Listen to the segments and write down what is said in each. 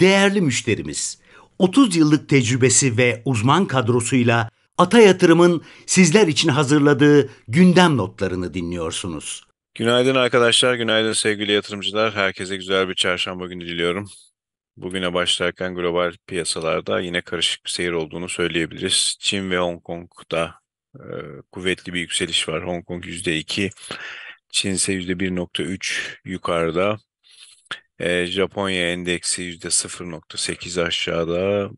değerli müşterimiz. 30 yıllık tecrübesi ve uzman kadrosuyla Ata Yatırım'ın sizler için hazırladığı gündem notlarını dinliyorsunuz. Günaydın arkadaşlar, günaydın sevgili yatırımcılar. Herkese güzel bir çarşamba günü diliyorum. Bugüne başlarken global piyasalarda yine karışık bir seyir olduğunu söyleyebiliriz. Çin ve Hong Kong'da e, kuvvetli bir yükseliş var. Hong Kong %2, Çin ise %1.3 yukarıda. E, Japonya endeksi %0.8 aşağıda.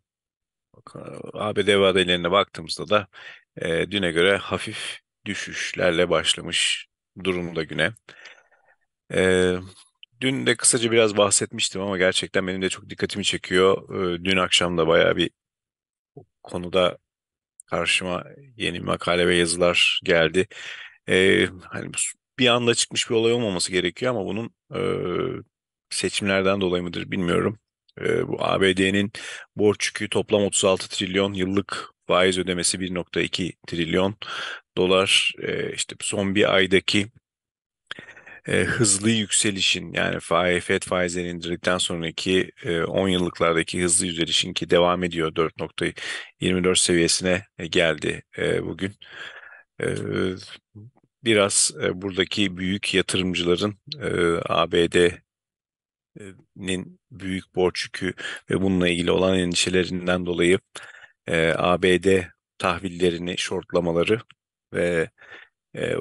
ABD vadelerine baktığımızda da e, düne göre hafif düşüşlerle başlamış durumda güne. E, dün de kısaca biraz bahsetmiştim ama gerçekten benim de çok dikkatimi çekiyor. E, dün akşam da bayağı bir konuda karşıma yeni makale ve yazılar geldi. E, hani bir anda çıkmış bir olay olmaması gerekiyor ama bunun e, seçimlerden dolayı mıdır bilmiyorum. E, bu ABD'nin borç yükü toplam 36 trilyon yıllık faiz ödemesi 1.2 trilyon dolar e, işte son bir aydaki e, hızlı yükselişin yani faiz, FED faizlerini indirdikten sonraki e, 10 yıllıklardaki hızlı yükselişin ki devam ediyor 4.24 seviyesine e, geldi e, bugün. E, biraz e, buradaki büyük yatırımcıların e, ABD nin büyük borç yükü ve bununla ilgili olan endişelerinden dolayı e, ABD tahvillerini shortlamaları ve e,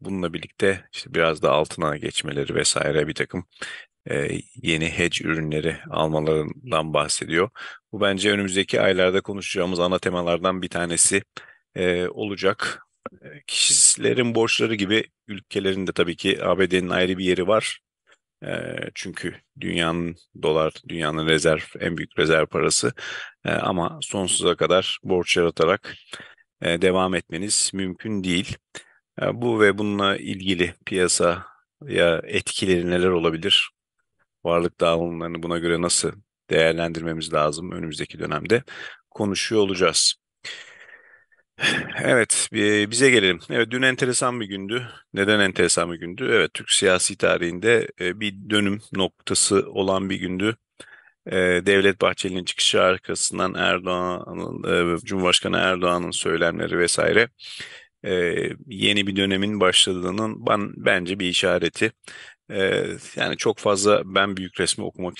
bununla birlikte işte biraz da altına geçmeleri vesaire bir takım e, yeni hedge ürünleri almalarından bahsediyor. Bu bence önümüzdeki aylarda konuşacağımız ana temalardan bir tanesi e, olacak. E, Kişilerin borçları gibi ülkelerin de tabii ki ABD'nin ayrı bir yeri var çünkü dünyanın dolar, dünyanın rezerv, en büyük rezerv parası. ama sonsuza kadar borç yaratarak devam etmeniz mümkün değil. bu ve bununla ilgili piyasaya etkileri neler olabilir? Varlık dağılımlarını buna göre nasıl değerlendirmemiz lazım önümüzdeki dönemde? Konuşuyor olacağız. Evet, bize gelelim. Evet, dün enteresan bir gündü. Neden enteresan bir gündü? Evet, Türk siyasi tarihinde e, bir dönüm noktası olan bir gündü. E, Devlet Bahçeli'nin çıkışı arkasından Erdoğan'ın, e, Cumhurbaşkanı Erdoğan'ın söylemleri vesaire yeni bir dönemin başladığının ben, bence bir işareti. Yani çok fazla ben büyük resmi okumak,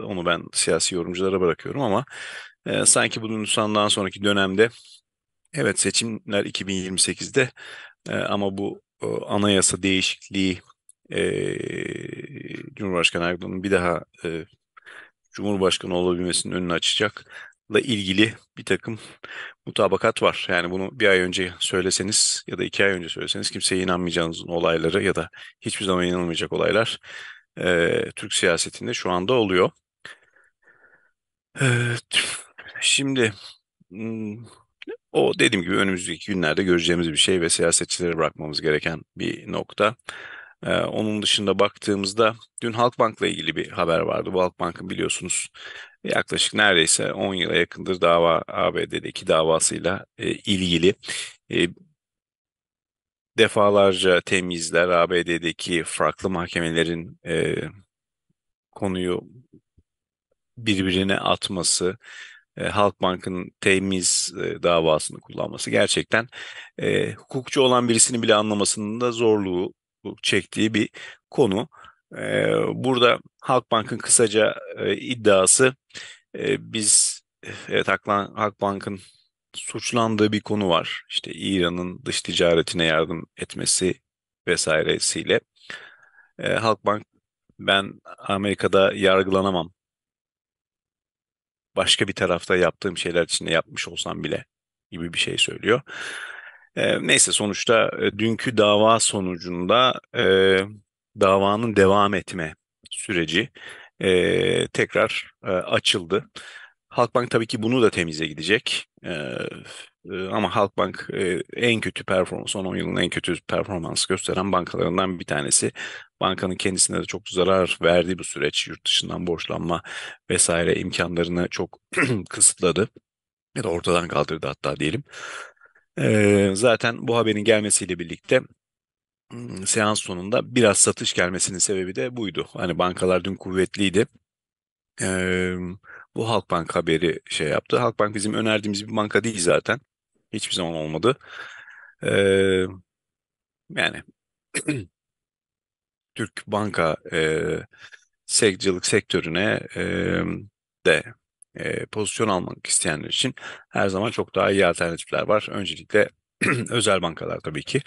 onu ben siyasi yorumculara bırakıyorum ama sanki bunun Nisan'dan sonraki dönemde Evet seçimler 2028'de e, ama bu e, anayasa değişikliği e, Cumhurbaşkanı Erdoğan'ın bir daha e, Cumhurbaşkanı olabilmesinin önünü açacak ilgili bir takım mutabakat var. Yani bunu bir ay önce söyleseniz ya da iki ay önce söyleseniz kimseye inanmayacağınız olayları ya da hiçbir zaman inanılmayacak olaylar e, Türk siyasetinde şu anda oluyor. E, şimdi hmm, o dediğim gibi önümüzdeki günlerde göreceğimiz bir şey ve siyasetçilere bırakmamız gereken bir nokta. Ee, onun dışında baktığımızda dün Halkbank'la ilgili bir haber vardı. Bu Halkbank'ın biliyorsunuz yaklaşık neredeyse 10 yıla yakındır dava ABD'deki davasıyla e, ilgili e, defalarca temizler ABD'deki farklı mahkemelerin e, konuyu birbirine atması e, Halkbank'ın temiz e, davasını kullanması gerçekten e, hukukçu olan birisini bile anlamasının da zorluğu çektiği bir konu. E, burada Halkbank'ın kısaca e, iddiası e, biz evet Halkbank'ın suçlandığı bir konu var. İşte İran'ın dış ticaretine yardım etmesi vesairesiyle. E, Halkbank ben Amerika'da yargılanamam başka bir tarafta yaptığım şeyler içinde yapmış olsam bile gibi bir şey söylüyor. E, neyse sonuçta dünkü dava sonucunda e, davanın devam etme süreci e, tekrar e, açıldı. Halkbank tabii ki bunu da temize gidecek. E, ee, ama Halkbank e, en kötü performans, son 10 yılın en kötü performans gösteren bankalarından bir tanesi. Bankanın kendisine de çok zarar verdiği bu süreç yurt dışından borçlanma vesaire imkanlarını çok kısıtladı ya da ortadan kaldırdı hatta diyelim. Ee, zaten bu haberin gelmesiyle birlikte hmm, seans sonunda biraz satış gelmesinin sebebi de buydu. Hani bankalar dün kuvvetliydi. Ee, bu Halkbank haberi şey yaptı. Halkbank bizim önerdiğimiz bir banka değil zaten. Hiçbir zaman olmadı. E, yani Türk banka e, sekcilik sektörüne e, de e, pozisyon almak isteyenler için her zaman çok daha iyi alternatifler var. Öncelikle özel bankalar tabii ki.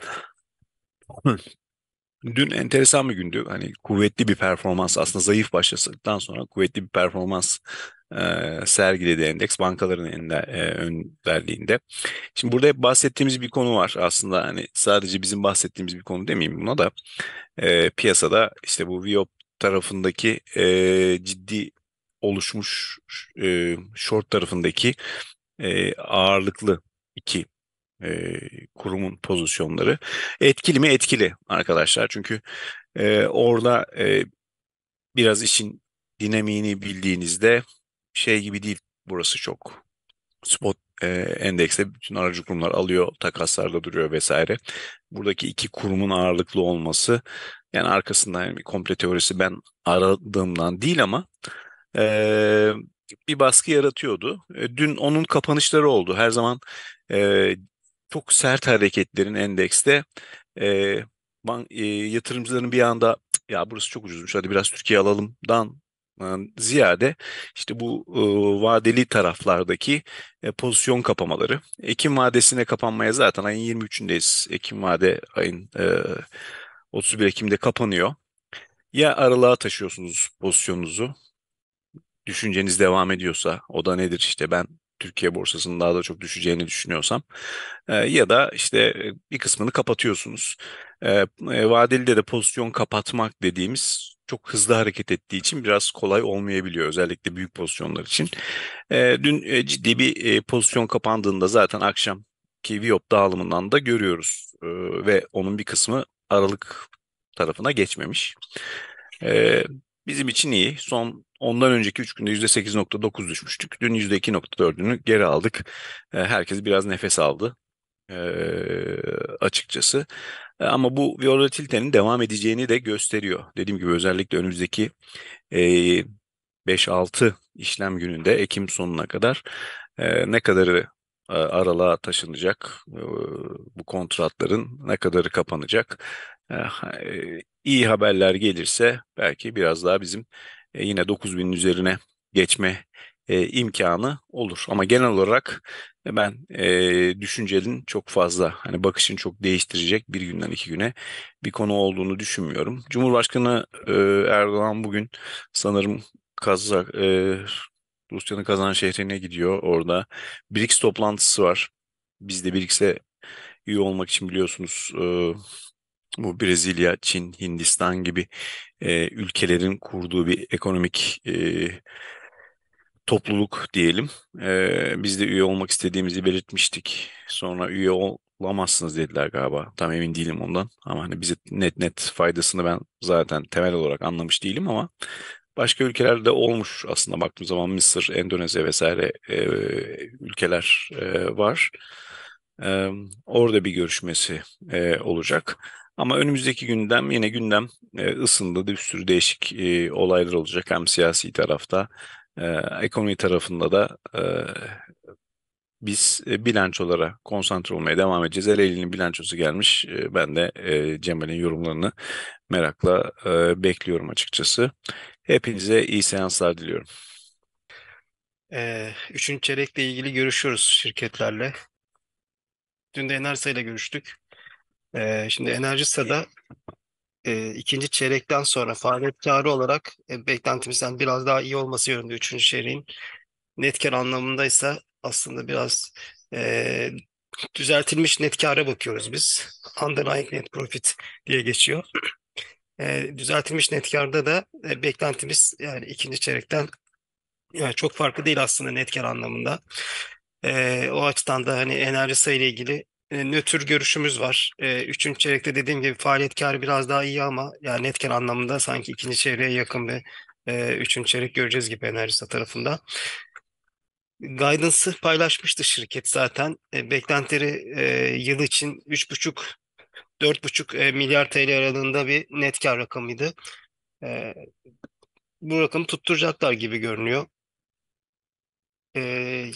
Dün enteresan bir gündü. Hani kuvvetli bir performans aslında zayıf başladıktan sonra kuvvetli bir performans e, sergiledi endeks bankaların eninde, e, önderliğinde. Şimdi burada hep bahsettiğimiz bir konu var aslında hani sadece bizim bahsettiğimiz bir konu demeyeyim buna da e, piyasada işte bu Viop tarafındaki e, ciddi oluşmuş e, short tarafındaki e, ağırlıklı iki e, kurumun pozisyonları. Etkili mi? Etkili arkadaşlar. Çünkü e, orada e, biraz işin dinamiğini bildiğinizde şey gibi değil burası çok. Spot e, endekste bütün aracı kurumlar alıyor, takaslarda duruyor vesaire. Buradaki iki kurumun ağırlıklı olması yani arkasından yani bir komple teorisi ben aradığımdan değil ama e, bir baskı yaratıyordu. E, dün onun kapanışları oldu. Her zaman e, çok sert hareketlerin endekste e, man, e, yatırımcıların bir anda ya burası çok ucuzmuş hadi biraz Türkiye alalımdan ziyade işte bu e, vadeli taraflardaki e, pozisyon kapamaları. Ekim vadesine kapanmaya zaten ayın 23'ündeyiz. Ekim vade ayın e, 31 Ekim'de kapanıyor. Ya aralığa taşıyorsunuz pozisyonunuzu. Düşünceniz devam ediyorsa o da nedir işte ben Türkiye borsasının daha da çok düşeceğini düşünüyorsam e, ya da işte e, bir kısmını kapatıyorsunuz. E, e, vadeli de pozisyon kapatmak dediğimiz çok hızlı hareket ettiği için biraz kolay olmayabiliyor özellikle büyük pozisyonlar için. E, dün e, ciddi bir e, pozisyon kapandığında zaten akşam ki Viop dağılımından da görüyoruz e, ve onun bir kısmı Aralık tarafına geçmemiş. E, bizim için iyi. Son Ondan önceki 3 günde %8.9 düşmüştük. Dün %2.4'ünü geri aldık. Ee, herkes biraz nefes aldı ee, açıkçası. Ee, ama bu volatilitenin devam edeceğini de gösteriyor. Dediğim gibi özellikle önümüzdeki 5-6 işlem gününde Ekim sonuna kadar ne kadarı e, aralığa taşınacak, e, bu kontratların ne kadarı kapanacak. E, iyi haberler gelirse belki biraz daha bizim e, yine 9000'in üzerine geçme e, imkanı olur. Ama genel olarak e, ben e, düşüncenin çok fazla hani bakışın çok değiştirecek bir günden iki güne bir konu olduğunu düşünmüyorum. Cumhurbaşkanı e, Erdoğan bugün sanırım Kazak e, Rusya'nın Kazan şehrine gidiyor orada. BRICS toplantısı var. Biz de BRICS'e üye olmak için biliyorsunuz e, bu Brezilya, Çin, Hindistan gibi e, ülkelerin kurduğu bir ekonomik e, topluluk diyelim. E, biz de üye olmak istediğimizi belirtmiştik. Sonra üye olamazsınız dediler galiba. Tam emin değilim ondan. Ama hani bize net net faydasını ben zaten temel olarak anlamış değilim ama başka ülkelerde olmuş aslında baktığım zaman Mısır, Endonezya vesaire e, ülkeler e, var. E, orada bir görüşmesi e, olacak. Ama önümüzdeki gündem yine gündem e, ısındı. Bir sürü değişik e, olaylar olacak hem siyasi tarafta e, ekonomi tarafında da e, biz e, bilançolara konsantre olmaya devam edeceğiz. Ereğli'nin bilançosu gelmiş. E, ben de e, Cemal'in yorumlarını merakla e, bekliyorum açıkçası. Hepinize iyi seanslar diliyorum. Ee, üçüncü çeyrekle ilgili görüşüyoruz şirketlerle. Dün de Enersa ile görüştük. E, şimdi Enerjisa'da e, ikinci çeyrekten sonra faaliyet kârı olarak e, beklentimizden biraz daha iyi olması yönünde üçüncü çeyreğin. Net kâr anlamında ise aslında biraz e, düzeltilmiş net kâra bakıyoruz biz. Underlying net profit diye geçiyor. E, düzeltilmiş net kârda da e, beklentimiz yani ikinci çeyrekten yani çok farklı değil aslında net kâr anlamında. E, o açıdan da hani enerji ile ilgili e, nötr görüşümüz var. E, üçüncü çeyrekte dediğim gibi faaliyet karı biraz daha iyi ama yani netken anlamında sanki ikinci çeyreğe yakın bir e, üçüncü çeyrek göreceğiz gibi enerjisi tarafında. Guidance'ı paylaşmıştı şirket zaten. E, beklentileri e, yıl için 3,5 4,5 e, milyar TL aralığında bir net kar rakamıydı. E, bu rakamı tutturacaklar gibi görünüyor e,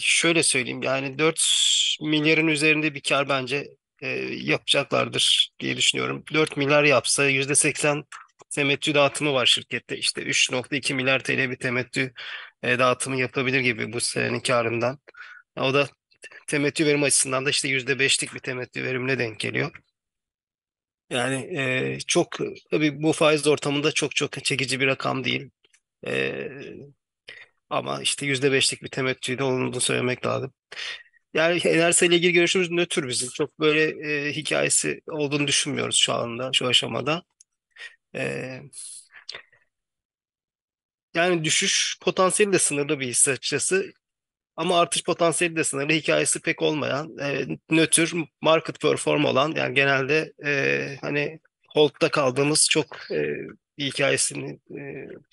şöyle söyleyeyim yani 4 milyarın üzerinde bir kar bence e, yapacaklardır diye düşünüyorum. 4 milyar yapsa %80 temettü dağıtımı var şirkette. İşte 3.2 milyar TL bir temettü e, dağıtımı yapılabilir gibi bu senenin karından. O da temettü verim açısından da işte %5'lik bir temettü verimine denk geliyor. Yani e, çok tabii bu faiz ortamında çok çok çekici bir rakam değil. E, ama işte yüzde beşlik bir temettüde olduğunu söylemek lazım. Yani enerji ile ilgili görüşümüz nötr bizim. Çok böyle e, hikayesi olduğunu düşünmüyoruz şu anda, şu aşamada. E, yani düşüş potansiyeli de sınırlı bir hisse açıkçası. Ama artış potansiyeli de sınırlı. Hikayesi pek olmayan, e, nötr, market perform olan yani genelde e, hani holdta kaldığımız çok e, bir hikayesini e,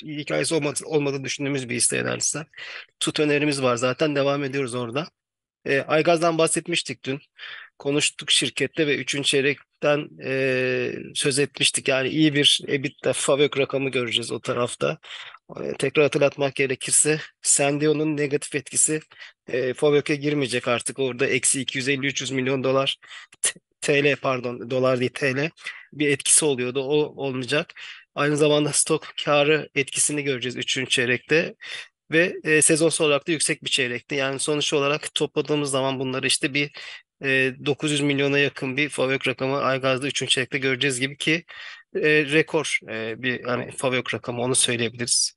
bir hikayesi olmadı, olmadığını düşündüğümüz bir isteyenlerse. Tut önerimiz var zaten devam ediyoruz orada. E, Aygaz'dan bahsetmiştik dün. Konuştuk şirkette ve üçüncü çeyrekten e, söz etmiştik. Yani iyi bir EBITDA FAVÖK rakamı göreceğiz o tarafta. E, tekrar hatırlatmak gerekirse Sendio'nun negatif etkisi e, FAVÖK'e girmeyecek artık. Orada eksi 250-300 milyon dolar TL pardon dolar değil TL bir etkisi oluyordu. O olmayacak. Aynı zamanda stok karı etkisini göreceğiz 3. çeyrekte ve e, sezonsal olarak da yüksek bir çeyrekte. Yani sonuç olarak topladığımız zaman bunları işte bir e, 900 milyona yakın bir favök rakamı Aygaz'da 3. çeyrekte göreceğiz gibi ki e, rekor e, bir hani favök rakamı onu söyleyebiliriz.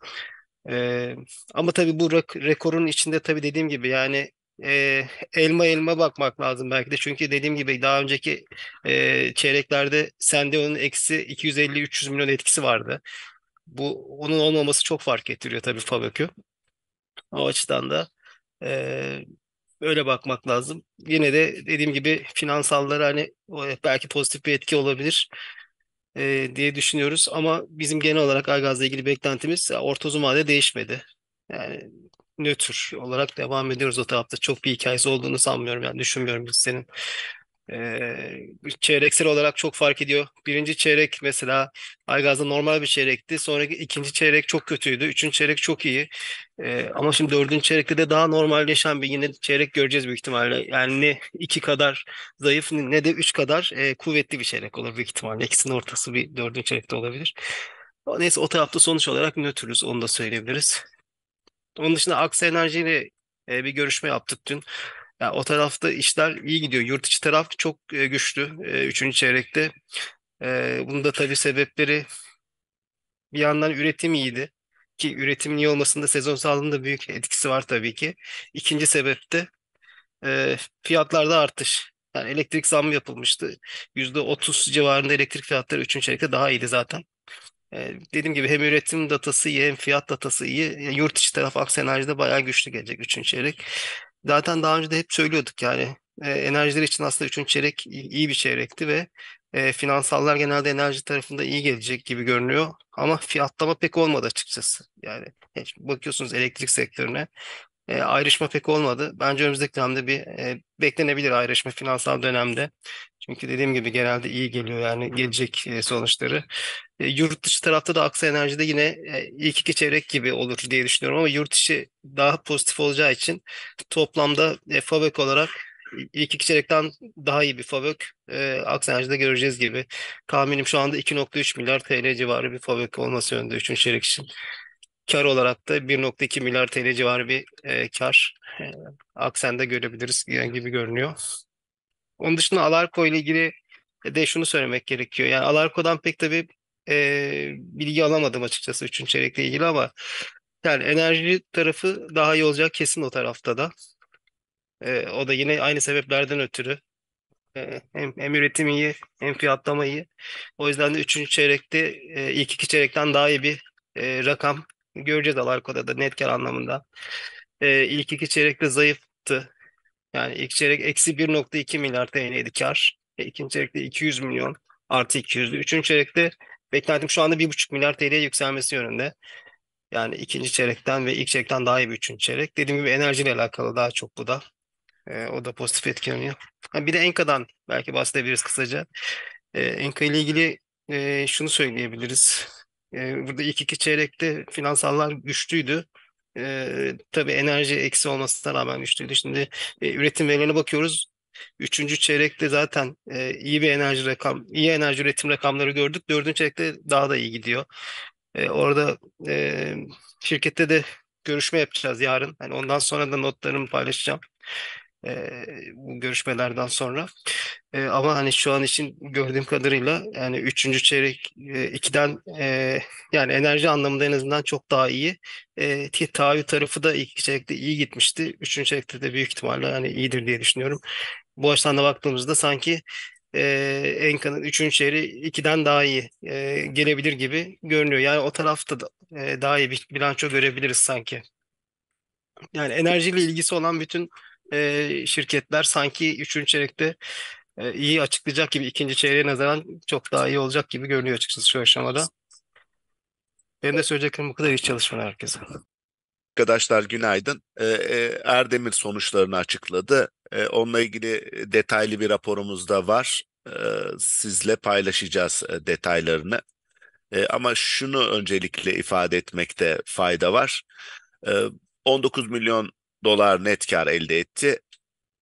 E, ama tabii bu rekorun içinde tabii dediğim gibi yani e, elma elma bakmak lazım belki de. Çünkü dediğim gibi daha önceki e, çeyreklerde Sendeo'nun eksi 250-300 milyon etkisi vardı. Bu onun olmaması çok fark ettiriyor tabii Fabak'ı. O açıdan da e, öyle bakmak lazım. Yine de dediğim gibi finansallara hani belki pozitif bir etki olabilir e, diye düşünüyoruz. Ama bizim genel olarak Argaz'la ilgili beklentimiz orta uzun vade değişmedi. Yani nötr olarak devam ediyoruz o tarafta. Çok bir hikayesi olduğunu sanmıyorum yani düşünmüyorum biz senin. Ee, çeyreksel olarak çok fark ediyor. Birinci çeyrek mesela Aygaz'da normal bir çeyrekti. Sonraki ikinci çeyrek çok kötüydü. Üçüncü çeyrek çok iyi. Ee, ama şimdi dördüncü çeyrekte de daha normalleşen bir yine çeyrek göreceğiz büyük ihtimalle. Yani ne iki kadar zayıf ne de üç kadar e, kuvvetli bir çeyrek olur büyük ihtimalle. İkisinin ortası bir dördüncü çeyrekte olabilir. Neyse o tarafta sonuç olarak nötrüz onu da söyleyebiliriz. Onun dışında Aksa Enerji ile e, bir görüşme yaptık dün. Yani o tarafta işler iyi gidiyor. Yurt içi taraf çok e, güçlü. E, üçüncü çeyrekte. E, bunun da tabii sebepleri bir yandan üretim iyiydi. Ki üretimin iyi olmasında sezon da büyük etkisi var tabii ki. İkinci sebep de e, fiyatlarda artış. Yani elektrik zammı yapılmıştı. %30 civarında elektrik fiyatları üçüncü çeyrekte daha iyiydi zaten. Ee, dediğim gibi hem üretim datası iyi hem fiyat datası iyi. Yani yurt içi taraf Aksenerji'de enerjide bayağı güçlü gelecek 3. çeyrek. Zaten daha önce de hep söylüyorduk yani e, enerjiler için aslında 3. çeyrek iyi bir çeyrekti ve e, finansallar genelde enerji tarafında iyi gelecek gibi görünüyor. Ama fiyatlama pek olmadı açıkçası. Yani e, bakıyorsunuz elektrik sektörüne e, ayrışma pek olmadı. Bence önümüzdeki dönemde bir e, beklenebilir ayrışma finansal dönemde. Çünkü dediğim gibi genelde iyi geliyor yani gelecek e, sonuçları. E, yurt dışı tarafta da Aksa Enerji'de yine e, ilk iki çeyrek gibi olur diye düşünüyorum ama yurt dışı daha pozitif olacağı için toplamda e, FABÖK olarak ilk iki çeyrekten daha iyi bir FABÖK Aksa Enerji'de göreceğiz gibi. Tahminim şu anda 2.3 milyar TL civarı bir FABÖK olması yönünde 3. çeyrek için. Kar olarak da 1.2 milyar TL civarı bir e, kar e, Aksen'de görebiliriz gibi görünüyor. Onun dışında Alarko ile ilgili de şunu söylemek gerekiyor. Yani Alarko'dan pek tabii e, bilgi alamadım açıkçası üçüncü çeyrekle ilgili ama yani enerji tarafı daha iyi olacak kesin o tarafta da. E, o da yine aynı sebeplerden ötürü. E, hem, hem üretim iyi hem fiyatlama iyi. O yüzden de üçüncü çeyrekte e, ilk iki çeyrekten daha iyi bir e, rakam göreceğiz Alarko'da da net kar anlamında. E, ilk iki çeyrekte zayıftı. Yani ilk çeyrek eksi 1.2 milyar TL'ydi kar. E, ikinci çeyrekte 200 milyon artı 200 Üçüncü çeyrekte beklentim şu anda 1,5 milyar TL'ye yükselmesi yönünde. Yani ikinci çeyrekten ve ilk çeyrekten daha iyi bir üçüncü çeyrek. Dediğim gibi enerjiyle alakalı daha çok bu da. E, o da pozitif etkileniyor. Ha, bir de Enka'dan belki bahsedebiliriz kısaca. E, Enka ile ilgili e, şunu söyleyebiliriz. E, burada ilk iki çeyrekte finansallar güçlüydü. E, tabii enerji eksi olmasına rağmen güçlüydü. Şimdi e, üretim verilerine bakıyoruz. Üçüncü çeyrekte zaten e, iyi bir enerji rakam, iyi enerji üretim rakamları gördük. Dördüncü çeyrekte daha da iyi gidiyor. E, orada e, şirkette de görüşme yapacağız yarın. Yani ondan sonra da notlarımı paylaşacağım. E, bu görüşmelerden sonra. E, ama hani şu an için gördüğüm kadarıyla yani üçüncü çeyrek e, ikiden e, yani enerji anlamında en azından çok daha iyi. E, taahhüt tarafı da ilk çeyrekte iyi gitmişti. Üçüncü çeyrekte de büyük ihtimalle hani iyidir diye düşünüyorum bu açıdan da baktığımızda sanki e, Enka'nın üçüncü şehri ikiden daha iyi e, gelebilir gibi görünüyor. Yani o tarafta da e, daha iyi bir bilanço görebiliriz sanki. Yani enerjiyle ilgisi olan bütün e, şirketler sanki üçüncü çeyrekte e, iyi açıklayacak gibi ikinci çeyreğe nazaran çok daha iyi olacak gibi görünüyor açıkçası şu aşamada. Benim de söyleyeceklerim bu kadar iyi çalışmalar herkese. Arkadaşlar günaydın. Ee, Erdemir sonuçlarını açıkladı. E, onunla ilgili detaylı bir raporumuz da var. sizle paylaşacağız detaylarını. ama şunu öncelikle ifade etmekte fayda var. 19 milyon dolar net kar elde etti.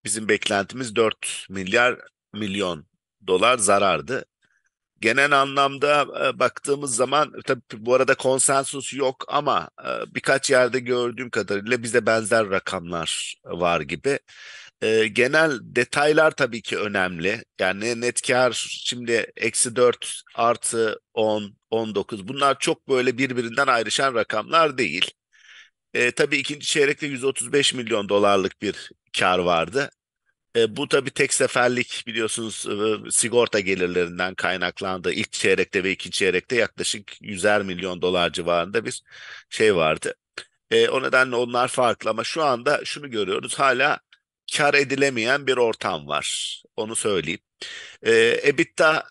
Bizim beklentimiz 4 milyar milyon dolar zarardı. Genel anlamda baktığımız zaman tabii bu arada konsensus yok ama birkaç yerde gördüğüm kadarıyla bize benzer rakamlar var gibi. E, genel detaylar tabii ki önemli. Yani net kar şimdi eksi 4 artı 10, 19 bunlar çok böyle birbirinden ayrışan rakamlar değil. E, tabii ikinci çeyrekte 135 milyon dolarlık bir kar vardı. E, bu tabii tek seferlik biliyorsunuz e, sigorta gelirlerinden kaynaklandı. İlk çeyrekte ve ikinci çeyrekte yaklaşık 100'er milyon dolar civarında bir şey vardı. E, o nedenle onlar farklı ama şu anda şunu görüyoruz hala kar edilemeyen bir ortam var. Onu söyleyeyim. E, EBITDA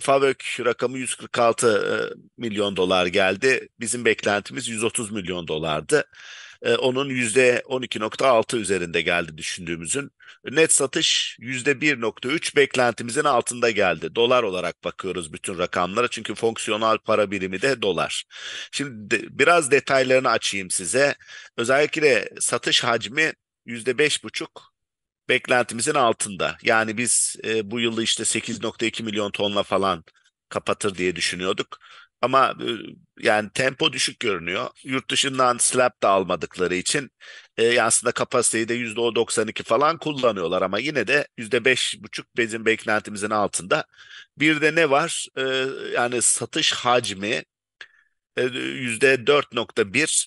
FAVÖK rakamı 146 e, milyon dolar geldi. Bizim beklentimiz 130 milyon dolardı. E, onun %12.6 üzerinde geldi düşündüğümüzün. Net satış %1.3 beklentimizin altında geldi. Dolar olarak bakıyoruz bütün rakamlara çünkü fonksiyonel para birimi de dolar. Şimdi de, biraz detaylarını açayım size. Özellikle satış hacmi %5.5 beklentimizin altında. Yani biz e, bu yılı işte 8.2 milyon tonla falan kapatır diye düşünüyorduk. Ama e, yani tempo düşük görünüyor. Yurt dışından slab da almadıkları için e, aslında kapasiteyi de %92 falan kullanıyorlar ama yine de %5,5 bizim beklentimizin altında. Bir de ne var? E, yani satış hacmi %4.1 e,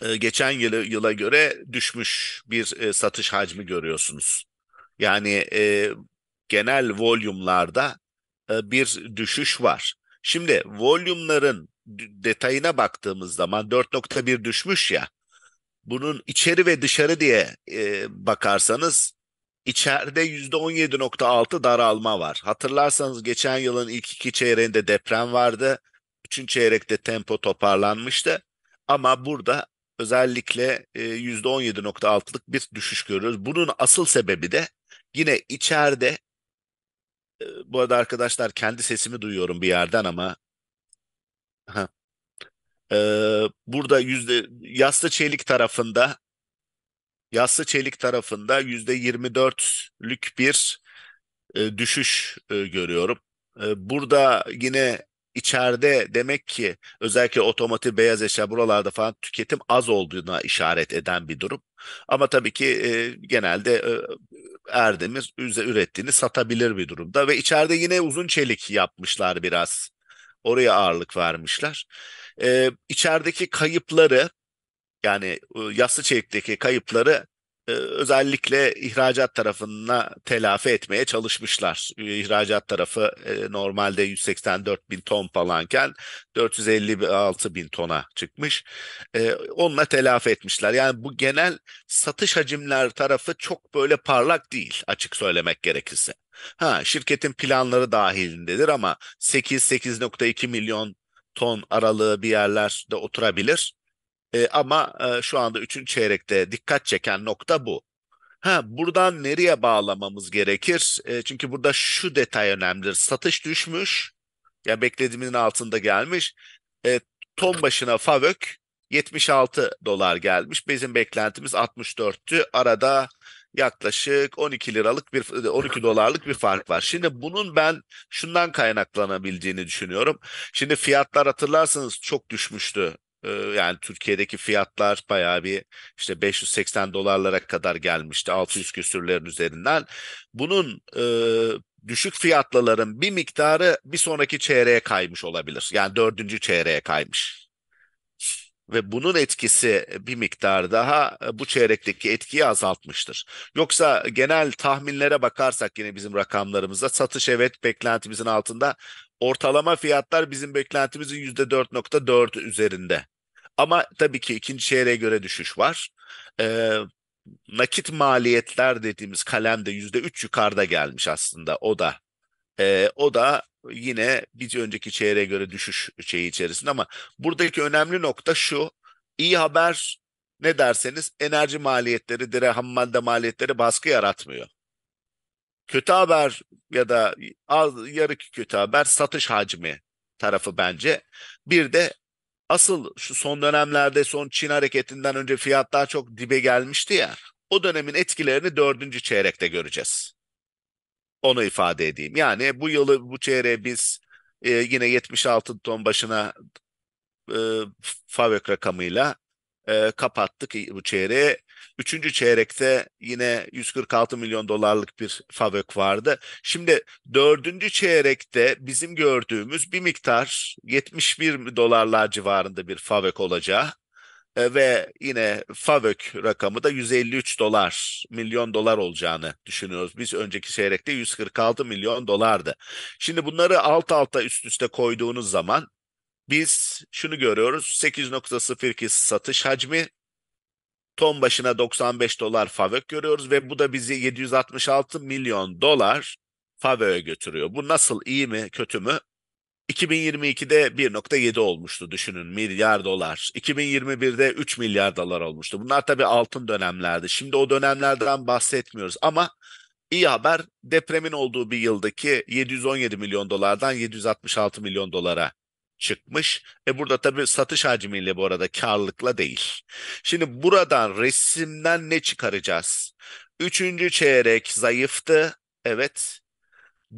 e, geçen yıla, yıla göre düşmüş bir e, satış hacmi görüyorsunuz. Yani e, genel volümlarda bir düşüş var. Şimdi volümlerin detayına baktığımız zaman 4.1 düşmüş ya. Bunun içeri ve dışarı diye e, bakarsanız içeride %17.6 daralma var. Hatırlarsanız geçen yılın ilk iki çeyreğinde deprem vardı. Üçüncü çeyrekte tempo toparlanmıştı. Ama burada özellikle e, %17.6'lık bir düşüş görüyoruz. Bunun asıl sebebi de yine içeride bu arada arkadaşlar kendi sesimi duyuyorum bir yerden ama burada yüzde yassı çelik tarafında yassı çelik tarafında yüzde %24'lük bir düşüş görüyorum. burada yine içeride demek ki özellikle otomotiv, beyaz eşya buralarda falan tüketim az olduğuna işaret eden bir durum. Ama tabii ki e, genelde e, Erdemir ürettiğini satabilir bir durumda ve içeride yine uzun çelik yapmışlar biraz. Oraya ağırlık vermişler. E, içerideki kayıpları yani e, yassı çelikteki kayıpları e, özellikle ihracat tarafına telafi etmeye çalışmışlar. E, ihracat tarafı e, normalde 184 bin ton falanken 456 bin tona çıkmış. Onunla telafi etmişler. Yani bu genel satış hacimler tarafı çok böyle parlak değil açık söylemek gerekirse. Ha, şirketin planları dahilindedir ama 8-8.2 milyon ton aralığı bir yerlerde oturabilir. E, ama e, şu anda 3. çeyrekte dikkat çeken nokta bu. Ha, buradan nereye bağlamamız gerekir? E, çünkü burada şu detay önemlidir. Satış düşmüş. Ya yani beklediğimin altında gelmiş. E, ton başına Favök 76 dolar gelmiş. Bizim beklentimiz 64'tü. Arada yaklaşık 12 liralık bir 12 dolarlık bir fark var. Şimdi bunun ben şundan kaynaklanabildiğini düşünüyorum. Şimdi fiyatlar hatırlarsanız çok düşmüştü ee, yani Türkiye'deki fiyatlar bayağı bir işte 580 dolarlara kadar gelmişti 600 küsürlerin üzerinden. Bunun e, düşük fiyatlıların bir miktarı bir sonraki çeyreğe kaymış olabilir. Yani dördüncü çeyreğe kaymış. Ve bunun etkisi bir miktar daha e, bu çeyrekteki etkiyi azaltmıştır. Yoksa genel tahminlere bakarsak yine bizim rakamlarımızda satış evet beklentimizin altında Ortalama fiyatlar bizim beklentimizin %4.4 üzerinde. Ama tabii ki ikinci çeyreğe göre düşüş var. Ee, nakit maliyetler dediğimiz kalemde de yüzde üç yukarıda gelmiş aslında o da. E, o da yine bir önceki çeyreğe göre düşüş şeyi içerisinde ama buradaki önemli nokta şu. iyi haber ne derseniz enerji maliyetleri, direk ham madde maliyetleri baskı yaratmıyor kötü haber ya da az yarı kötü haber satış hacmi tarafı bence. Bir de asıl şu son dönemlerde son Çin hareketinden önce fiyatlar çok dibe gelmişti ya. O dönemin etkilerini dördüncü çeyrekte göreceğiz. Onu ifade edeyim. Yani bu yılı bu çeyreğe biz e, yine 76 ton başına e, FAVÖK rakamıyla e, kapattık bu çeyreği. Üçüncü çeyrekte yine 146 milyon dolarlık bir FAVÖK vardı. Şimdi dördüncü çeyrekte bizim gördüğümüz bir miktar 71 dolarlar civarında bir FAVÖK olacağı e, ve yine FAVÖK rakamı da 153 dolar milyon dolar olacağını düşünüyoruz. Biz önceki çeyrekte 146 milyon dolardı. Şimdi bunları alt alta üst üste koyduğunuz zaman biz şunu görüyoruz 8.02 satış hacmi ton başına 95 dolar FAVÖK görüyoruz ve bu da bizi 766 milyon dolar FAVÖ'ye götürüyor. Bu nasıl iyi mi kötü mü? 2022'de 1.7 olmuştu düşünün milyar dolar. 2021'de 3 milyar dolar olmuştu. Bunlar tabii altın dönemlerdi. Şimdi o dönemlerden bahsetmiyoruz ama iyi haber depremin olduğu bir yıldaki 717 milyon dolardan 766 milyon dolara çıkmış. E burada tabii satış hacmiyle bu arada karlılıkla değil. Şimdi buradan resimden ne çıkaracağız? Üçüncü çeyrek zayıftı. Evet.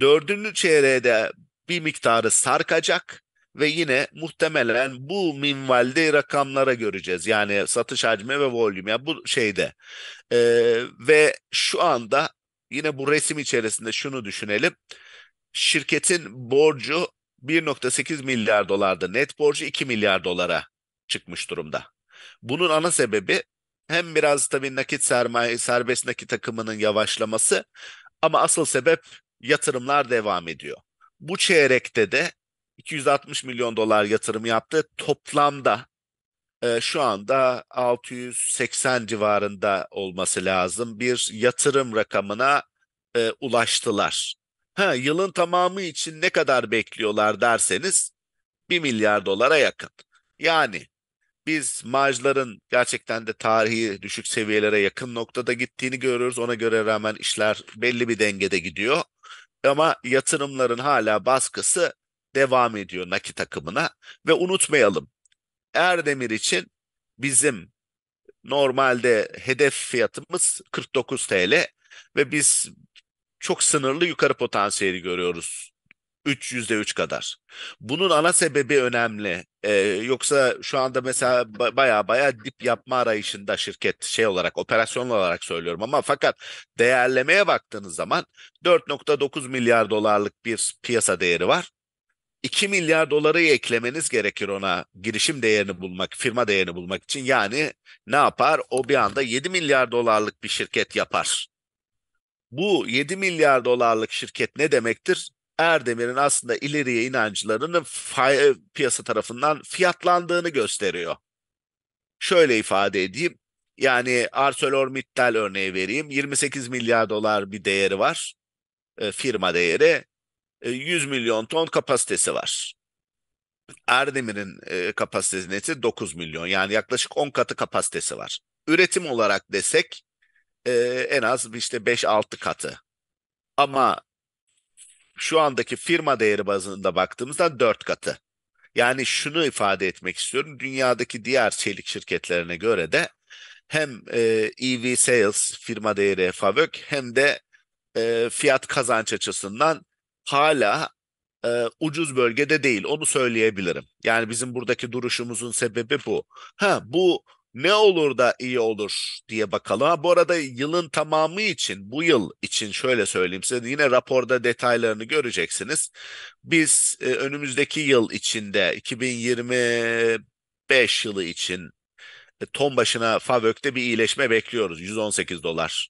Dördüncü çeyreğe de bir miktarı sarkacak ve yine muhtemelen bu minvalde rakamlara göreceğiz. Yani satış hacmi ve volüm yani bu şeyde. Ee, ve şu anda yine bu resim içerisinde şunu düşünelim. Şirketin borcu 1.8 milyar dolarda net borcu 2 milyar dolara çıkmış durumda. Bunun ana sebebi hem biraz tabii nakit sermaye, serbest nakit takımının yavaşlaması ama asıl sebep yatırımlar devam ediyor. Bu çeyrekte de 260 milyon dolar yatırım yaptı. Toplamda e, şu anda 680 civarında olması lazım bir yatırım rakamına e, ulaştılar. Ha, yılın tamamı için ne kadar bekliyorlar derseniz 1 milyar dolara yakın. Yani biz marjların gerçekten de tarihi düşük seviyelere yakın noktada gittiğini görüyoruz. Ona göre rağmen işler belli bir dengede gidiyor. Ama yatırımların hala baskısı devam ediyor nakit akımına. Ve unutmayalım Erdemir için bizim normalde hedef fiyatımız 49 TL ve biz çok sınırlı yukarı potansiyeli görüyoruz. 3 yüzde 3 kadar. Bunun ana sebebi önemli. Ee, yoksa şu anda mesela baya baya dip yapma arayışında şirket şey olarak operasyon olarak söylüyorum ama fakat değerlemeye baktığınız zaman 4.9 milyar dolarlık bir piyasa değeri var. 2 milyar doları eklemeniz gerekir ona girişim değerini bulmak, firma değerini bulmak için. Yani ne yapar? O bir anda 7 milyar dolarlık bir şirket yapar. Bu 7 milyar dolarlık şirket ne demektir? Erdemir'in aslında ileriye inancılarının e, piyasa tarafından fiyatlandığını gösteriyor. Şöyle ifade edeyim. Yani ArcelorMittal örneği vereyim. 28 milyar dolar bir değeri var. E, firma değeri. E, 100 milyon ton kapasitesi var. Erdemir'in e, kapasitesi 9 milyon. Yani yaklaşık 10 katı kapasitesi var. Üretim olarak desek e, en az işte 5-6 katı. Ama şu andaki firma değeri bazında baktığımızda 4 katı. Yani şunu ifade etmek istiyorum. Dünyadaki diğer çelik şirketlerine göre de hem e, EV Sales firma değeri FAVÖK hem de e, fiyat kazanç açısından hala e, ucuz bölgede değil. Onu söyleyebilirim. Yani bizim buradaki duruşumuzun sebebi bu. Ha bu ne olur da iyi olur diye bakalım. Ha, bu arada yılın tamamı için, bu yıl için şöyle söyleyeyim size yine raporda detaylarını göreceksiniz. Biz e, önümüzdeki yıl içinde 2025 yılı için e, ton başına Favök'te bir iyileşme bekliyoruz. 118 dolar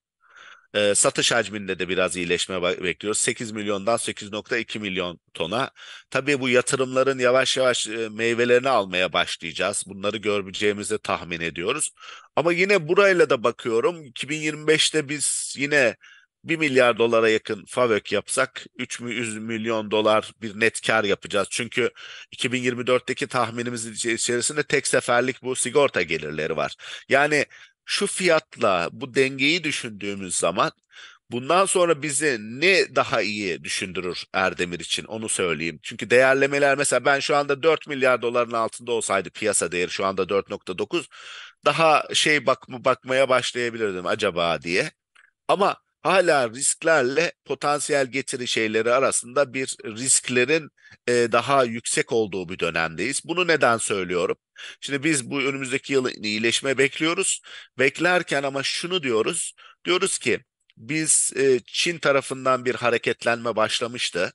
ee, satış hacminde de biraz iyileşme bekliyoruz. 8 milyondan 8.2 milyon tona. Tabii bu yatırımların yavaş yavaş e, meyvelerini almaya başlayacağız. Bunları göreceğimizi tahmin ediyoruz. Ama yine burayla da bakıyorum. 2025'te biz yine 1 milyar dolara yakın FAVÖK yapsak 300 milyon dolar bir net kar yapacağız. Çünkü 2024'teki tahminimiz içerisinde tek seferlik bu sigorta gelirleri var. Yani şu fiyatla bu dengeyi düşündüğümüz zaman bundan sonra bizi ne daha iyi düşündürür Erdemir için onu söyleyeyim. Çünkü değerlemeler mesela ben şu anda 4 milyar doların altında olsaydı piyasa değeri şu anda 4.9 daha şey bakma, bakmaya başlayabilirdim acaba diye. Ama hala risklerle potansiyel getiri şeyleri arasında bir risklerin e, daha yüksek olduğu bir dönemdeyiz. Bunu neden söylüyorum? Şimdi biz bu önümüzdeki yıl iyileşme bekliyoruz. Beklerken ama şunu diyoruz. Diyoruz ki biz e, Çin tarafından bir hareketlenme başlamıştı.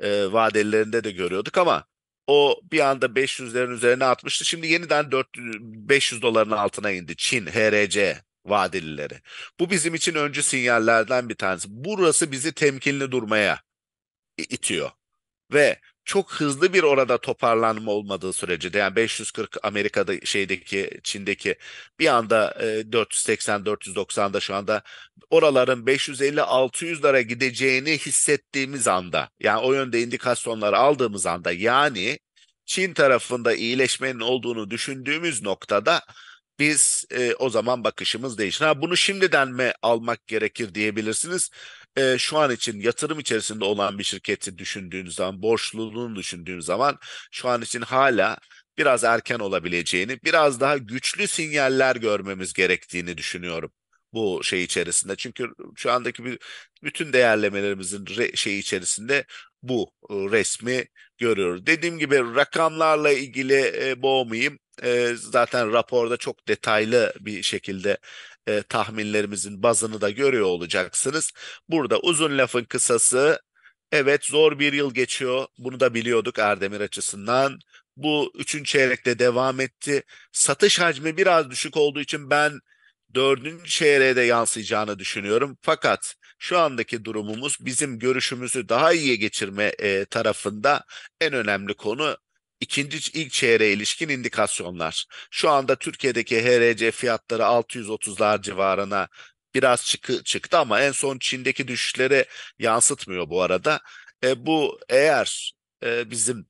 E, vadelerinde de görüyorduk ama o bir anda 500'lerin üzerine atmıştı. Şimdi yeniden 400, 500 doların altına indi Çin, HRC vadelileri. Bu bizim için öncü sinyallerden bir tanesi. Burası bizi temkinli durmaya itiyor ve çok hızlı bir orada toparlanma olmadığı sürece yani 540 Amerika'da şeydeki Çin'deki bir anda 480 e, 490'da şu anda oraların 550 600'lara gideceğini hissettiğimiz anda yani o yönde indikasyonları aldığımız anda yani Çin tarafında iyileşmenin olduğunu düşündüğümüz noktada biz e, o zaman bakışımız değişir. Ha, bunu şimdiden mi almak gerekir diyebilirsiniz. E, şu an için yatırım içerisinde olan bir şirketi düşündüğünüz zaman, borçluluğunu düşündüğünüz zaman şu an için hala biraz erken olabileceğini, biraz daha güçlü sinyaller görmemiz gerektiğini düşünüyorum bu şey içerisinde. Çünkü şu andaki bir, bütün değerlemelerimizin re, şey içerisinde bu e, resmi görüyoruz. Dediğim gibi rakamlarla ilgili e, boğmayayım e, zaten raporda çok detaylı bir şekilde e, tahminlerimizin bazını da görüyor olacaksınız. Burada uzun lafın kısası evet zor bir yıl geçiyor. Bunu da biliyorduk Erdemir açısından. Bu üçüncü çeyrekte devam etti. Satış hacmi biraz düşük olduğu için ben dördüncü çeyreğe de yansıyacağını düşünüyorum. Fakat şu andaki durumumuz bizim görüşümüzü daha iyiye geçirme e, tarafında en önemli konu İkinci ilk çeyreğe ilişkin indikasyonlar. Şu anda Türkiye'deki HRC fiyatları 630'lar civarına biraz çıkı, çıktı ama en son Çin'deki düşüşleri yansıtmıyor bu arada. E, bu eğer e, bizim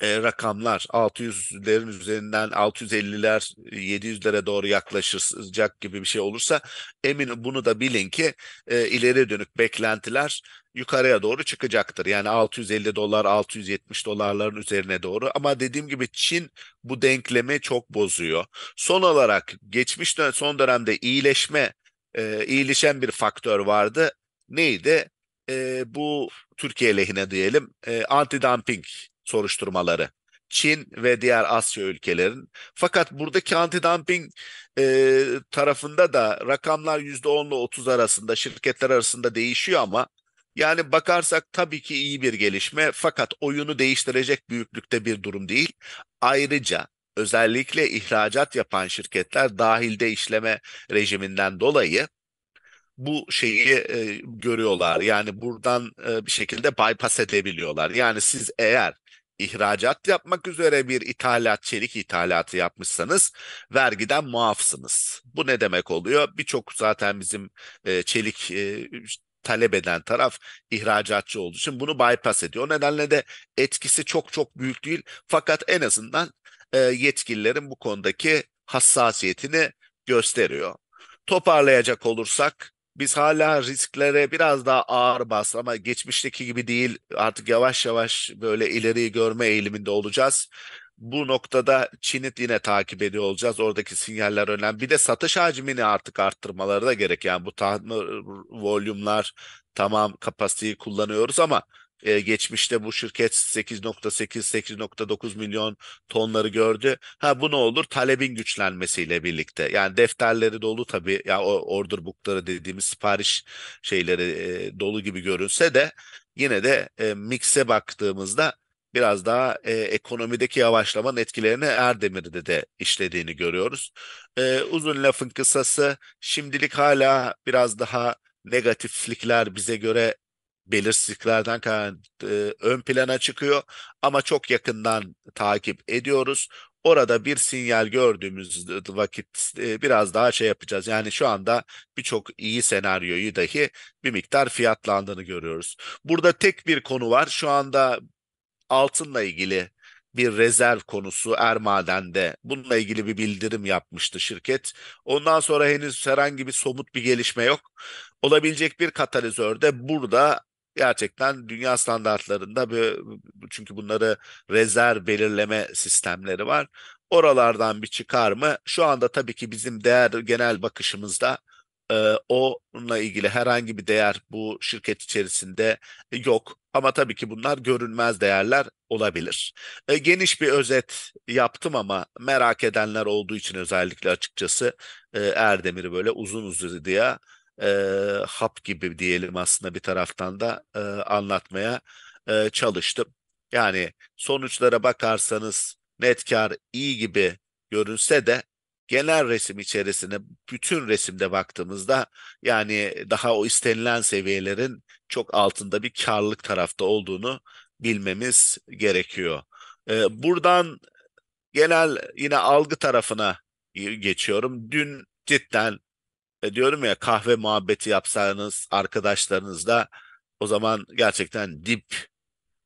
e, rakamlar 600'lerin üzerinden 650'ler 700'lere doğru yaklaşacak gibi bir şey olursa emin bunu da bilin ki e, ileri dönük beklentiler yukarıya doğru çıkacaktır. Yani 650 dolar, 670 dolarların üzerine doğru. Ama dediğim gibi Çin bu denklemi çok bozuyor. Son olarak geçmiş dön son dönemde iyileşme, e, iyileşen bir faktör vardı. Neydi? E, bu Türkiye lehine diyelim e, anti-dumping soruşturmaları. Çin ve diğer Asya ülkelerin. Fakat buradaki anti-dumping e, tarafında da rakamlar %10 ile 30 arasında şirketler arasında değişiyor ama yani bakarsak tabii ki iyi bir gelişme fakat oyunu değiştirecek büyüklükte bir durum değil. Ayrıca özellikle ihracat yapan şirketler dahilde işleme rejiminden dolayı bu şeyi e, görüyorlar. Yani buradan e, bir şekilde bypass edebiliyorlar. Yani siz eğer ihracat yapmak üzere bir ithalat, çelik ithalatı yapmışsanız vergiden muafsınız. Bu ne demek oluyor? Birçok zaten bizim e, çelik e, talep eden taraf ihracatçı olduğu için bunu bypass ediyor. O nedenle de etkisi çok çok büyük değil fakat en azından e, yetkililerin bu konudaki hassasiyetini gösteriyor. Toparlayacak olursak biz hala risklere biraz daha ağır bas ama geçmişteki gibi değil artık yavaş yavaş böyle ileriyi görme eğiliminde olacağız bu noktada Çin'i yine takip ediyor olacağız. Oradaki sinyaller önemli. Bir de satış hacmini artık arttırmaları da gerek. Yani bu tahmin volümler tamam kapasiteyi kullanıyoruz ama e, geçmişte bu şirket 8.8-8.9 milyon tonları gördü. Ha bu ne olur? Talebin güçlenmesiyle birlikte. Yani defterleri dolu tabii. Ya yani order book'ları dediğimiz sipariş şeyleri e, dolu gibi görünse de yine de e, mix'e baktığımızda biraz daha e, ekonomideki yavaşlamanın etkilerini Erdemir'de de işlediğini görüyoruz. E, uzun lafın kısası şimdilik hala biraz daha negatiflikler bize göre belirsizliklerden kaynaklı e, ön plana çıkıyor ama çok yakından takip ediyoruz. Orada bir sinyal gördüğümüz vakit e, biraz daha şey yapacağız. Yani şu anda birçok iyi senaryoyu dahi bir miktar fiyatlandığını görüyoruz. Burada tek bir konu var. Şu anda altınla ilgili bir rezerv konusu Ermaden'de bununla ilgili bir bildirim yapmıştı şirket. Ondan sonra henüz herhangi bir somut bir gelişme yok. Olabilecek bir katalizör de burada gerçekten dünya standartlarında bir, çünkü bunları rezerv belirleme sistemleri var. Oralardan bir çıkar mı? Şu anda tabii ki bizim değer genel bakışımızda e, onunla ilgili herhangi bir değer bu şirket içerisinde e, yok. Ama tabii ki bunlar görünmez değerler olabilir. E, geniş bir özet yaptım ama merak edenler olduğu için özellikle açıkçası e, Erdemir'i böyle uzun uzun diye e, hap gibi diyelim aslında bir taraftan da e, anlatmaya e, çalıştım. Yani sonuçlara bakarsanız net kar iyi gibi görünse de genel resim içerisine bütün resimde baktığımızda yani daha o istenilen seviyelerin çok altında bir karlılık tarafta olduğunu bilmemiz gerekiyor. Ee, buradan genel yine algı tarafına geçiyorum. Dün cidden e, diyorum ya kahve muhabbeti yapsanız arkadaşlarınızla o zaman gerçekten dip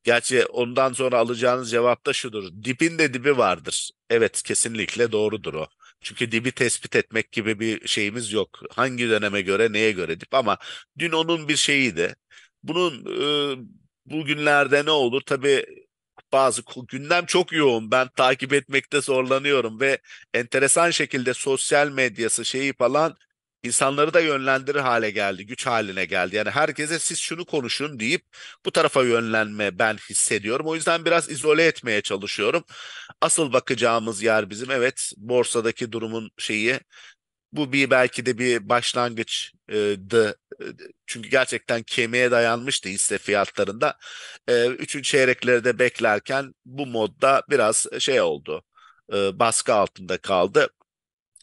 Gerçi ondan sonra alacağınız cevap da şudur. Dipin de dibi vardır. Evet kesinlikle doğrudur o. Çünkü dibi tespit etmek gibi bir şeyimiz yok. Hangi döneme göre, neye göre dip ama dün onun bir şeyiydi. Bunun e, bugünlerde ne olur? Tabii bazı gündem çok yoğun. Ben takip etmekte zorlanıyorum ve enteresan şekilde sosyal medyası şeyi falan insanları da yönlendirir hale geldi, güç haline geldi. Yani herkese siz şunu konuşun deyip bu tarafa yönlenme ben hissediyorum. O yüzden biraz izole etmeye çalışıyorum. Asıl bakacağımız yer bizim evet borsadaki durumun şeyi bu bir belki de bir başlangıçtı. E, çünkü gerçekten kemiğe dayanmıştı hisse fiyatlarında. E, Üçüncü çeyrekleri de beklerken bu modda biraz şey oldu. E, baskı altında kaldı.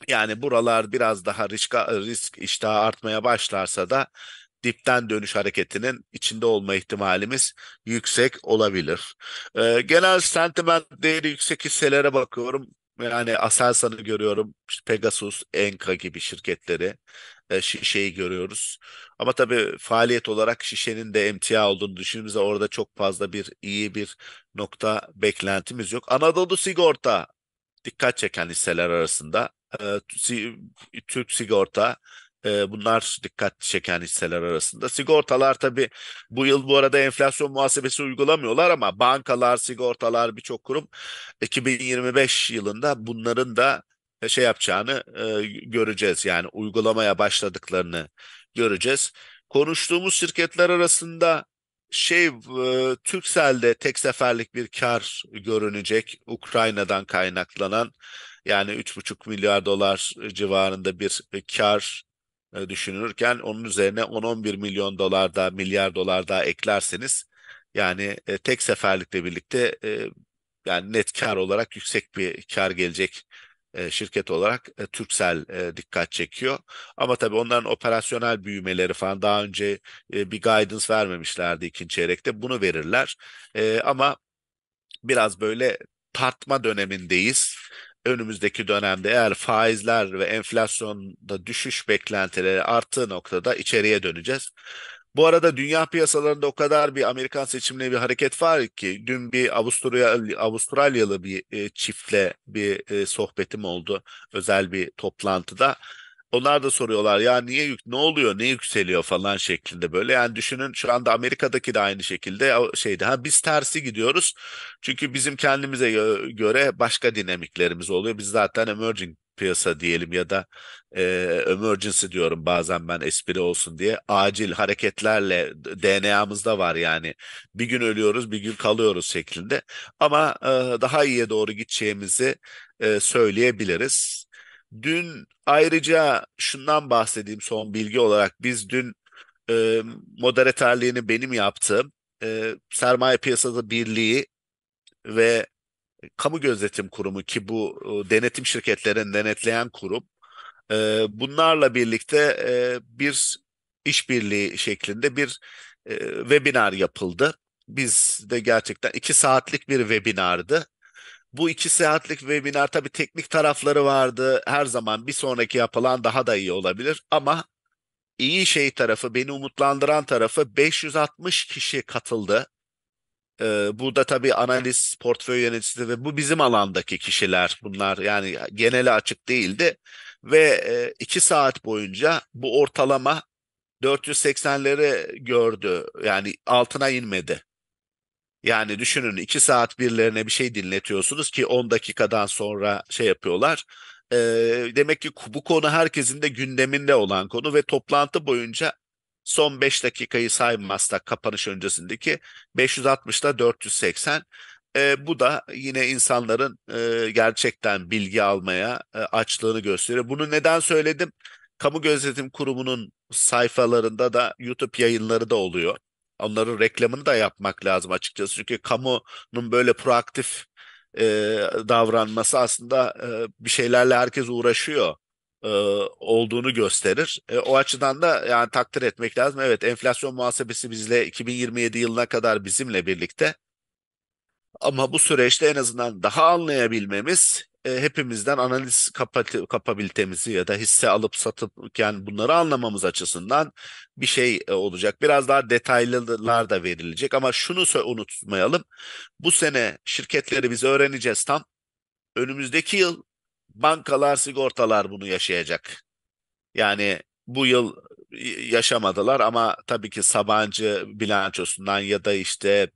Yani buralar biraz daha risk, risk iştahı artmaya başlarsa da dipten dönüş hareketinin içinde olma ihtimalimiz yüksek olabilir. Ee, genel sentiment değeri yüksek hisselere bakıyorum. Yani Aselsan'ı görüyorum, Pegasus, Enka gibi şirketleri, e, Şişe'yi görüyoruz. Ama tabii faaliyet olarak Şişe'nin de emtia olduğunu düşündüğümüzde orada çok fazla bir iyi bir nokta beklentimiz yok. Anadolu Sigorta dikkat çeken hisseler arasında. Türk Sigorta bunlar dikkat çeken hisseler arasında. Sigortalar tabii bu yıl bu arada enflasyon muhasebesi uygulamıyorlar ama bankalar, sigortalar birçok kurum 2025 yılında bunların da şey yapacağını e, göreceğiz. Yani uygulamaya başladıklarını göreceğiz. Konuştuğumuz şirketler arasında şey Türksel'de tek seferlik bir kar görünecek Ukrayna'dan kaynaklanan yani 3,5 milyar dolar e, civarında bir e, kar e, düşünürken onun üzerine 10-11 milyon dolar da milyar dolar daha eklerseniz yani tek seferlikle birlikte yani net kar olarak yüksek bir kar gelecek şirket olarak Türksel dikkat çekiyor. Ama tabii onların operasyonel büyümeleri falan daha önce bir guidance vermemişlerdi ikinci çeyrekte. Bunu verirler. Ama biraz böyle tartma dönemindeyiz. Önümüzdeki dönemde eğer faizler ve enflasyonda düşüş beklentileri arttığı noktada içeriye döneceğiz. Bu arada dünya piyasalarında o kadar bir Amerikan seçimli bir hareket var ki dün bir Avusturya, Avustralyalı bir e, çiftle bir e, sohbetim oldu özel bir toplantıda onlar da soruyorlar ya niye yük ne oluyor ne yükseliyor falan şeklinde böyle yani düşünün şu anda Amerika'daki de aynı şekilde şeydi ha biz tersi gidiyoruz çünkü bizim kendimize göre başka dinamiklerimiz oluyor biz zaten emerging piyasa diyelim ya da e, emergency diyorum bazen ben espri olsun diye acil hareketlerle DNA'mızda var yani bir gün ölüyoruz bir gün kalıyoruz şeklinde ama e, daha iyiye doğru gideceğimizi e, söyleyebiliriz Dün ayrıca şundan bahsedeyim son bilgi olarak. Biz dün e, moderatörlüğünü benim yaptım e, Sermaye Piyasası Birliği ve Kamu Gözetim Kurumu ki bu e, denetim şirketlerini denetleyen kurum e, bunlarla birlikte e, bir işbirliği şeklinde bir e, webinar yapıldı. Biz de gerçekten iki saatlik bir webinardı. Bu iki saatlik webinar tabi teknik tarafları vardı. Her zaman bir sonraki yapılan daha da iyi olabilir. Ama iyi şey tarafı, beni umutlandıran tarafı 560 kişi katıldı. Ee, burada tabi analiz, portföy yöneticisi ve bu bizim alandaki kişiler bunlar. Yani geneli açık değildi. Ve e, iki saat boyunca bu ortalama 480'leri gördü. Yani altına inmedi. Yani düşünün 2 saat birilerine bir şey dinletiyorsunuz ki 10 dakikadan sonra şey yapıyorlar. E, demek ki bu konu herkesin de gündeminde olan konu ve toplantı boyunca son 5 dakikayı saymazsak kapanış öncesindeki 560'da 480 e, bu da yine insanların e, gerçekten bilgi almaya e, açlığını gösteriyor. Bunu neden söyledim? Kamu Gözetim Kurumu'nun sayfalarında da YouTube yayınları da oluyor. Onların reklamını da yapmak lazım açıkçası. Çünkü kamunun böyle proaktif e, davranması aslında e, bir şeylerle herkes uğraşıyor e, olduğunu gösterir. E, o açıdan da yani takdir etmek lazım. Evet enflasyon muhasebesi bizle 2027 yılına kadar bizimle birlikte. Ama bu süreçte en azından daha anlayabilmemiz e, hepimizden analiz kapati, kapabilitemizi ya da hisse alıp satıp yani bunları anlamamız açısından bir şey e, olacak. Biraz daha detaylılar da verilecek ama şunu unutmayalım. Bu sene şirketleri biz öğreneceğiz tam. Önümüzdeki yıl bankalar, sigortalar bunu yaşayacak. Yani bu yıl e, yaşamadılar ama tabii ki Sabancı bilançosundan ya da işte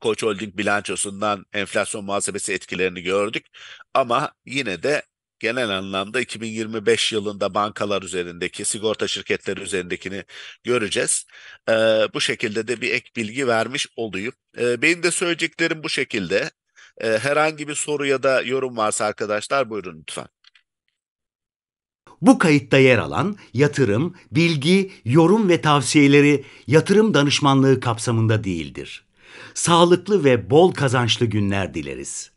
Koç Holding bilançosundan enflasyon muhasebesi etkilerini gördük. Ama yine de genel anlamda 2025 yılında bankalar üzerindeki, sigorta şirketleri üzerindekini göreceğiz. E, bu şekilde de bir ek bilgi vermiş olayım. E, benim de söyleyeceklerim bu şekilde. E, herhangi bir soru ya da yorum varsa arkadaşlar buyurun lütfen. Bu kayıtta yer alan yatırım, bilgi, yorum ve tavsiyeleri yatırım danışmanlığı kapsamında değildir sağlıklı ve bol kazançlı günler dileriz.